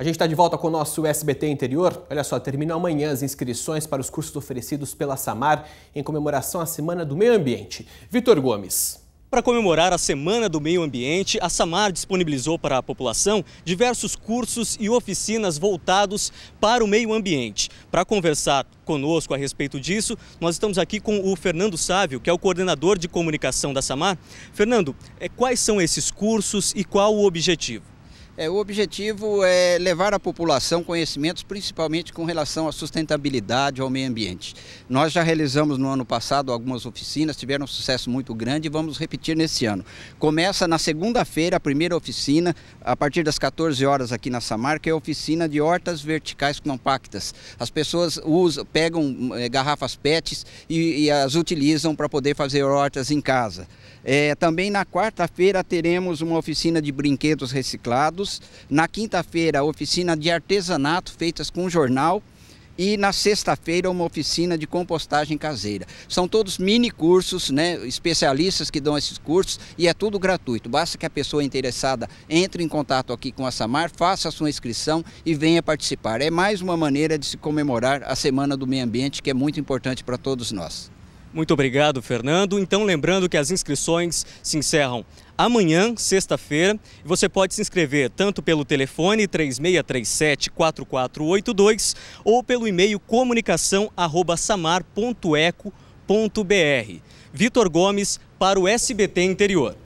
A gente está de volta com o nosso SBT Interior. Olha só, terminam amanhã as inscrições para os cursos oferecidos pela SAMAR em comemoração à Semana do Meio Ambiente. Vitor Gomes. Para comemorar a Semana do Meio Ambiente, a SAMAR disponibilizou para a população diversos cursos e oficinas voltados para o meio ambiente. Para conversar conosco a respeito disso, nós estamos aqui com o Fernando Sávio, que é o coordenador de comunicação da SAMAR. Fernando, é, quais são esses cursos e qual o objetivo? É, o objetivo é levar à população conhecimentos, principalmente com relação à sustentabilidade, ao meio ambiente. Nós já realizamos no ano passado algumas oficinas, tiveram um sucesso muito grande e vamos repetir nesse ano. Começa na segunda-feira a primeira oficina, a partir das 14 horas aqui na Samarca, é a oficina de hortas verticais compactas. As pessoas usam, pegam é, garrafas PETs e, e, as utilizam para poder fazer hortas em casa. É, também na quarta-feira teremos uma oficina de brinquedos reciclados na quinta-feira, oficina de artesanato feitas com jornal e na sexta-feira uma oficina de compostagem caseira. São todos mini cursos, né, especialistas que dão esses cursos e é tudo gratuito. Basta que a pessoa interessada entre em contato aqui com a Samar, faça a sua inscrição e venha participar. É mais uma maneira de se comemorar a Semana do Meio Ambiente, que é muito importante para todos nós. Muito obrigado, Fernando. Então, lembrando que as inscrições se encerram amanhã, sexta-feira. Você pode se inscrever tanto pelo telefone 3637-4482 ou pelo e-mail comunicação.samar.eco.br. Vitor Gomes para o SBT Interior.